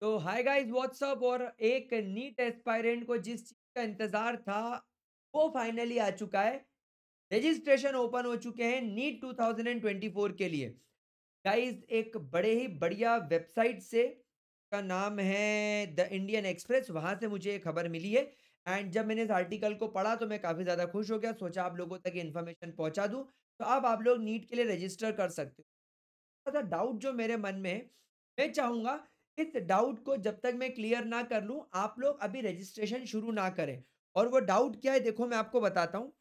तो hi guys what's up और एक नीट एस्पायरेंट को जिस चीज़ का इंतज़ार था वो फाइनली आ चुका है रजिस्ट्रेशन ओपन हो चुके हैं नीट 2024 के लिए गाइस एक बड़े ही बढ़िया वेबसाइट से का नाम है द इंडियन एक्सप्रेस वहां से मुझे खबर मिली है एंड जब मैंने इस आर्टिकल को पढ़ा तो मैं काफ़ी ज़्यादा खुश हो गया सोचा आप लोगों तक इन्फॉर्मेशन पहुँचा दूँ तो अब आप लोग नीट के लिए रजिस्टर कर सकते हो थोड़ा सा डाउट जो मेरे मन में है मैं चाहूँगा इस डाउट को जब तक मैं क्लियर ना कर लूँ आप लोग अभी रजिस्ट्रेशन शुरू ना करें और वो डाउट क्या है देखो मैं आपको बताता हूँ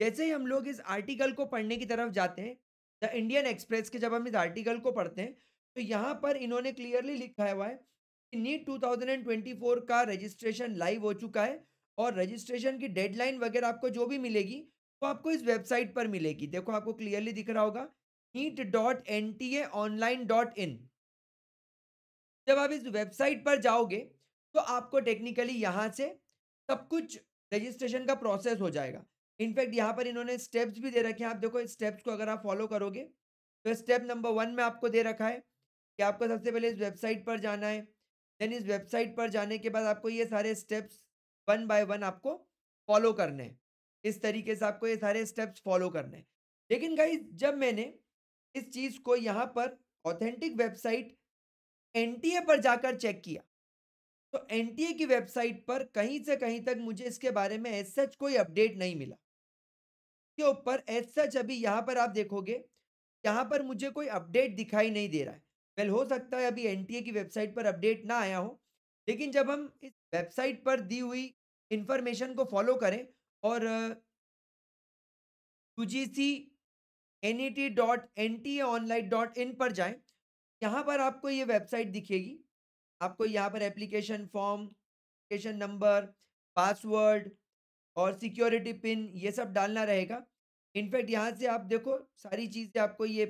जैसे ही हम लोग इस आर्टिकल को पढ़ने की तरफ जाते हैं द इंडियन एक्सप्रेस के जब हम इस आर्टिकल को पढ़ते हैं तो यहाँ पर इन्होंने क्लियरली लिखा हुआ है कि नीट 2024 का रजिस्ट्रेशन लाइव हो चुका है और रजिस्ट्रेशन की डेडलाइन वगैरह आपको जो भी मिलेगी वो तो आपको इस वेबसाइट पर मिलेगी देखो आपको क्लियरली दिख रहा होगा NEET dot N T A online dot in जब आप इस वेबसाइट पर जाओगे तो आपको टेक्निकली यहाँ से सब कुछ रजिस्ट्रेशन का प्रोसेस हो जाएगा इनफैक्ट यहाँ पर इन्होंने स्टेप्स भी दे रखे हैं आप देखो स्टेप्स को अगर आप फॉलो करोगे तो स्टेप नंबर वन में आपको दे रखा है कि आपको सबसे पहले इस वेबसाइट पर जाना है देन इस वेबसाइट पर जाने के बाद आपको ये सारे स्टेप्स वन बाय वन आपको फॉलो करने हैं इस तरीके से आपको ये सारे स्टेप्स फॉलो करने हैं लेकिन भाई जब मैंने इस चीज़ को यहाँ पर ऑथेंटिक वेबसाइट एनटीए पर जाकर चेक किया तो एनटीए की वेबसाइट पर कहीं से कहीं तक मुझे इसके बारे में एस सच कोई अपडेट नहीं मिला के ऊपर एस सच अभी यहाँ पर आप देखोगे यहाँ पर मुझे कोई अपडेट दिखाई नहीं दे रहा है वेल हो सकता है अभी एनटीए की वेबसाइट पर अपडेट ना आया हो लेकिन जब हम इस वेबसाइट पर दी हुई इंफॉर्मेशन को फॉलो करें और U G C N E T dot N T A online dot in पर जाएं यहाँ पर आपको ये वेबसाइट दिखेगी आपको यहाँ पर application form application number password और सिक्योरिटी पिन ये सब डालना रहेगा इनफैक्ट यहाँ से आप देखो सारी चीज़ें आपको ये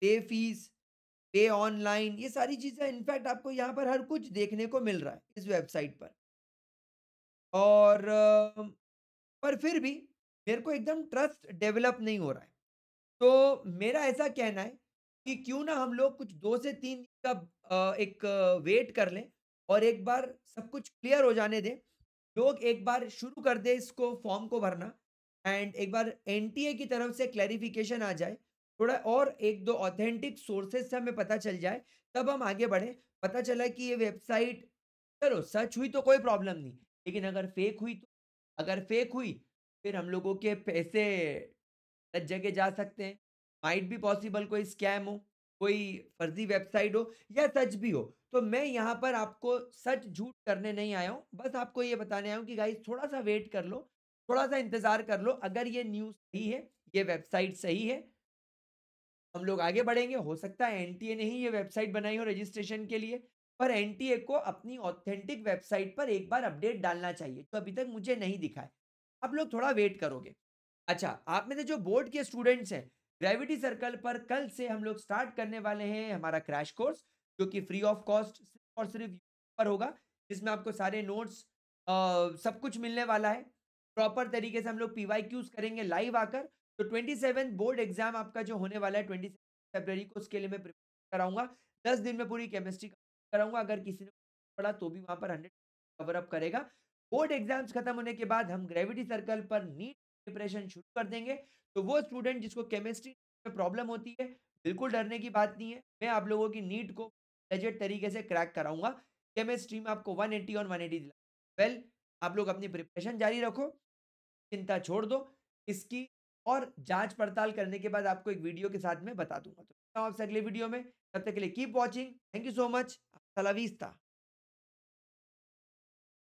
पे फीस पे ऑनलाइन ये सारी चीज़ें इनफैक्ट आपको यहाँ पर हर कुछ देखने को मिल रहा है इस वेबसाइट पर और पर फिर भी मेरे को एकदम ट्रस्ट डेवलप नहीं हो रहा है तो मेरा ऐसा कहना है कि क्यों ना हम लोग कुछ दो से तीन दिन का एक वेट कर लें और एक बार सब कुछ क्लियर हो जाने दें लोग एक बार शुरू कर दें इसको फॉर्म को भरना एंड एक बार एन की तरफ से क्लैरिफिकेशन आ जाए थोड़ा और एक दो ऑथेंटिक सोर्सेज से हमें पता चल जाए तब हम आगे बढ़े पता चला कि ये वेबसाइट चलो सच हुई तो कोई प्रॉब्लम नहीं लेकिन अगर फेक हुई तो अगर फेक हुई फिर हम लोगों के पैसे जगह जा सकते हैं माइट भी पॉसिबल कोई स्कैम हो कोई फर्जी वेबसाइट हो या सच भी हो तो मैं यहाँ पर आपको सच झूठ करने नहीं आया हूँ बस आपको ये बताने आया हूँ कि गाइज थोड़ा सा वेट कर लो थोड़ा सा इंतज़ार कर लो अगर ये न्यूज़ सही है ये वेबसाइट सही है हम लोग आगे बढ़ेंगे हो सकता है एन ने ही ये वेबसाइट बनाई हो रजिस्ट्रेशन के लिए पर एन को अपनी ऑथेंटिक वेबसाइट पर एक बार अपडेट डालना चाहिए तो अभी तक मुझे नहीं दिखा है आप लोग थोड़ा वेट करोगे अच्छा आप में से जो बोर्ड के स्टूडेंट्स हैं ग्रेविटी सर्कल पर कल से हम लोग स्टार्ट करने वाले हैं हमारा क्रैश कोर्स जो कि फ्री ऑफ कॉस्ट सिर्फ और सिर्फ पर होगा जिसमें आपको सारे नोट्स सब कुछ मिलने वाला है प्रॉपर तरीके से हम लोग पी वाई क्यूज करेंगे लाइव आकर तो ट्वेंटी सेवन बोर्ड एग्जाम आपका जो होने वाला है ट्वेंटी फेब्रवरी को उसके लिए मैं प्रिपेयर कराऊंगा दस दिन में पूरी केमिस्ट्री कराऊंगा अगर किसी ने पढ़ा तो भी वहाँ पर हंड्रेड कवर अप करेगा बोर्ड एग्जाम्स खत्म होने के बाद हम ग्रेविटी सर्कल पर नीट प्रिपरेशन शुरू कर देंगे तो वो स्टूडेंट जिसको केमिस्ट्री में प्रॉब्लम होती है बिल्कुल डरने की बात नहीं है मैं आप लोगों की नीट को लेजेट तरीके से क्रैक कराऊंगा केमिस्ट्री में आपको 180 और वन एटी वेल आप लोग अपनी प्रिपरेशन जारी रखो चिंता छोड़ दो इसकी और जांच पड़ताल करने के बाद आपको एक वीडियो के साथ में बता दूंगा तो आपसे अगले वीडियो में तब तक के लिए keep watching thank you so much सलाविस्ता